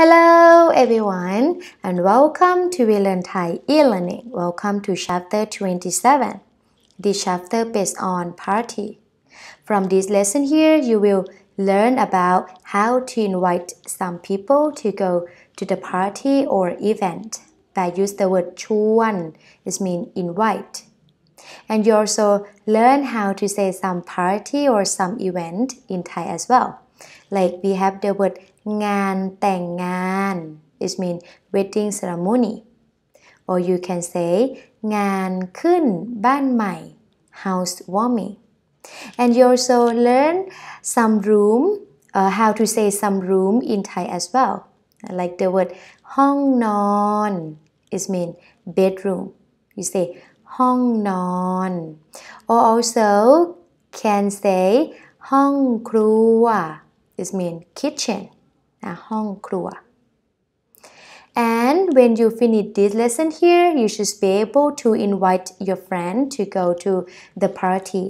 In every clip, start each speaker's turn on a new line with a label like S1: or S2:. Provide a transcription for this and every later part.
S1: Hello everyone and welcome to We Learn Thai e-learning. Welcome to chapter 27. This chapter based on party. From this lesson here, you will learn about how to invite some people to go to the party or event. By use the word chuan, it means invite. And you also learn how to say some party or some event in Thai as well. Like we have the word ngan tang ngan. It means wedding ceremony. Or you can say ngan kun ban mai, housewarming. And you also learn some room, uh, how to say some room in Thai as well. Like the word hong non, it means bedroom. You say hong non. Or also can say ห้องครัว this mean kitchen นะห้องครัว and when you finish this lesson here you should be able to invite your friend to go to the party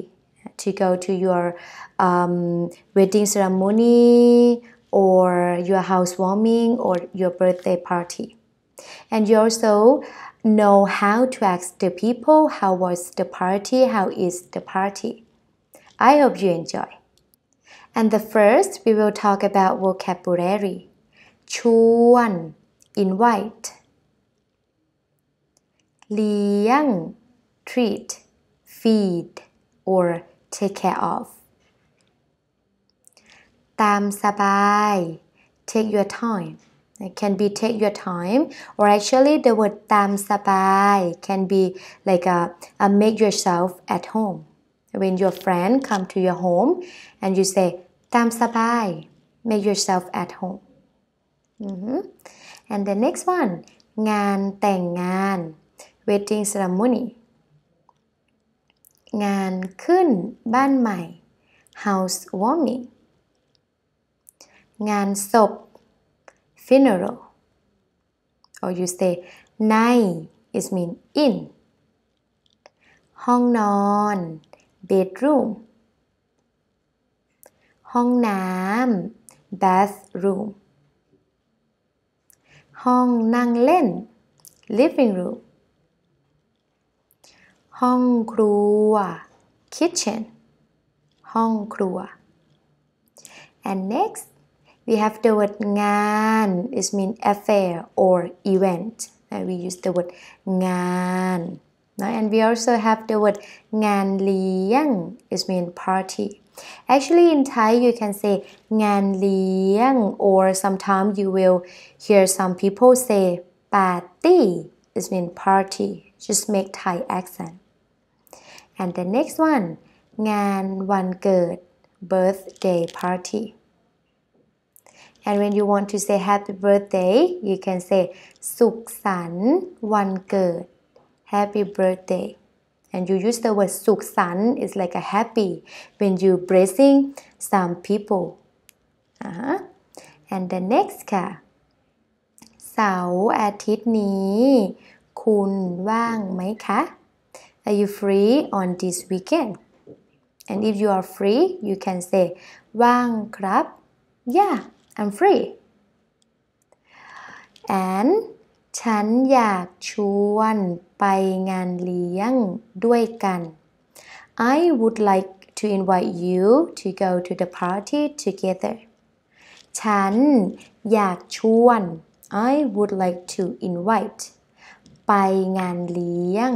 S1: to go to your um, wedding ceremony or your housewarming or your birthday party and you also know how to ask the people how was the party how is the party i hope you enjoy and the first, we will talk about vocabulary. Chuan, invite. Liang, treat, feed, or take care of. Tam sabai, take your time. It can be take your time, or actually the word tam sabai can be like a, a make yourself at home. When your friend come to your home and you say ตามสบาย make yourself at home mm -hmm. and the next one งานแต่งงาน wedding ceremony งานขึ้นบ้านใหม่ house warming งานศพ funeral or you say ใน is mean in ห้องนอน bedroom ห้องน้ำ bathroom ห้องนั่งเล่น living room ห้องครัว kitchen ห้องครัว and next we have the word งาน is mean affair or event that we use the word งาน and we also have the word ngan liang, it means party. Actually, in Thai, you can say ngan liang, or sometimes you will hear some people say party, it means party. Just make Thai accent. And the next one, ngan wan gerd, birthday party. And when you want to say happy birthday, you can say suk san wan gerd happy birthday. And you use the word suk san, it's like a happy when you blessing some people. Uh -huh. And the next ค่ะเสาร์อาทิตย์นี้คุณว่างไหมคะ Are you free on this weekend? And if you are free, you can say "Wang krab, Yeah, I'm free. and ฉันอยากชวนไปงานเลี้ยงด้วยกัน I would like to invite you to go to the party together ฉันอยากชวน I would like to invite ไปงานเลี้ยง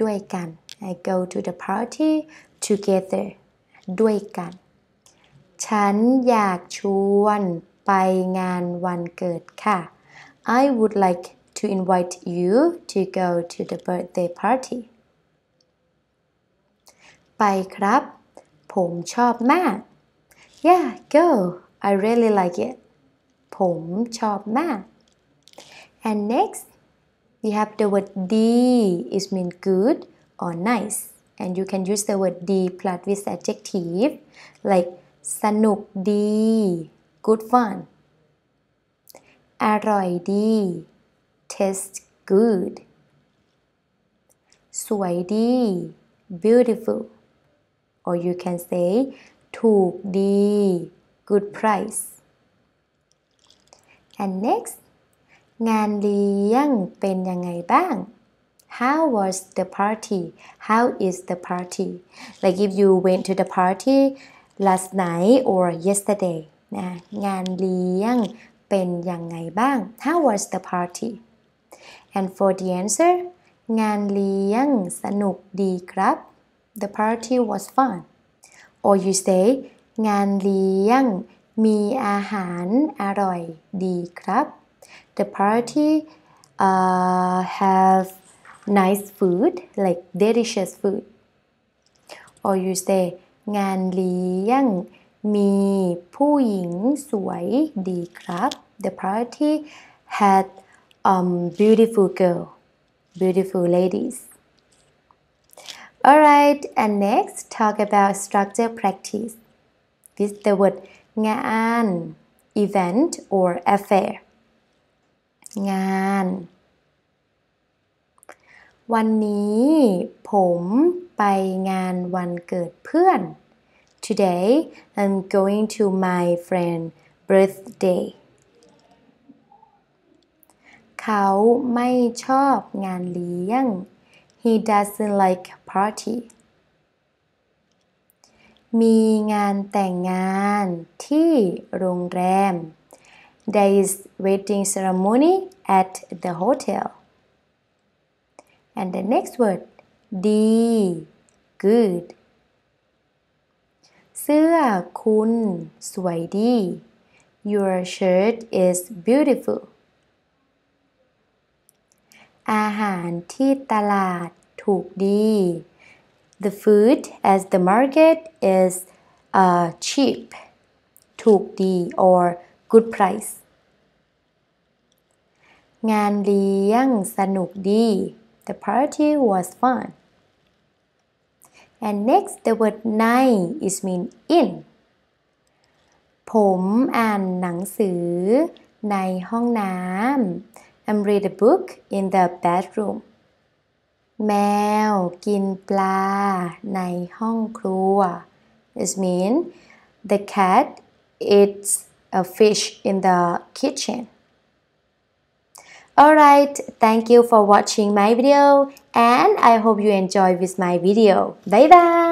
S1: ด้วยกัน I go to the party together ด้วยกัน ฉันอยากชวนไปงานวันเกิดค่ะ I would like to invite you to go to the birthday party ไปครับ ผมชอบมาก Yeah go I really like it ผมชอบมาก and next you have the word D is mean good or nice and you can use the word D plus with adjective like สนุกดี good fun อร่อยดี tastes good. สวยดี beautiful or you can say ถูกดี good price and next งานเลี้ยงเป็นยังไงบ้าง How was the party? How is the party? Like if you went to the party last night or yesterday bang. How was the party? and for the answer งานเลี้ยงสนุกดีครับ the party was fun or you say งานเลี้ยงมีอาหารอร่อยดีครับ the party uh, have nice food like delicious food or you say งานเลี้ยงมีผู้หญิงสวยดีครับ the party had um, beautiful girl, beautiful ladies. All right, and next talk about structure practice. This the word ngàn, event or affair. Ngàn. วันนี้ผมไปงานวันเกิดเพื่อน Today I'm going to my friend birthday เขาไม่ชอบงานเลี้ยง he doesn't like party มีงานแต่งงานที่โรงแรม there is wedding ceremony at the hotel and the next word D good เสื้อคุณสวยดี your shirt is beautiful อาหารที่ตลาดถูกดี The food at the market is uh, cheap ถูกดี or good price งานเลี้ยงสนุกดี The party was fun and next the word night is mean in ผมอ่านหนังสือในห้องน้ำ and read a book in the bedroom แมวกินปลาในห้องครัว This means the cat eats a fish in the kitchen Alright, thank you for watching my video and I hope you enjoy with my video. Bye bye!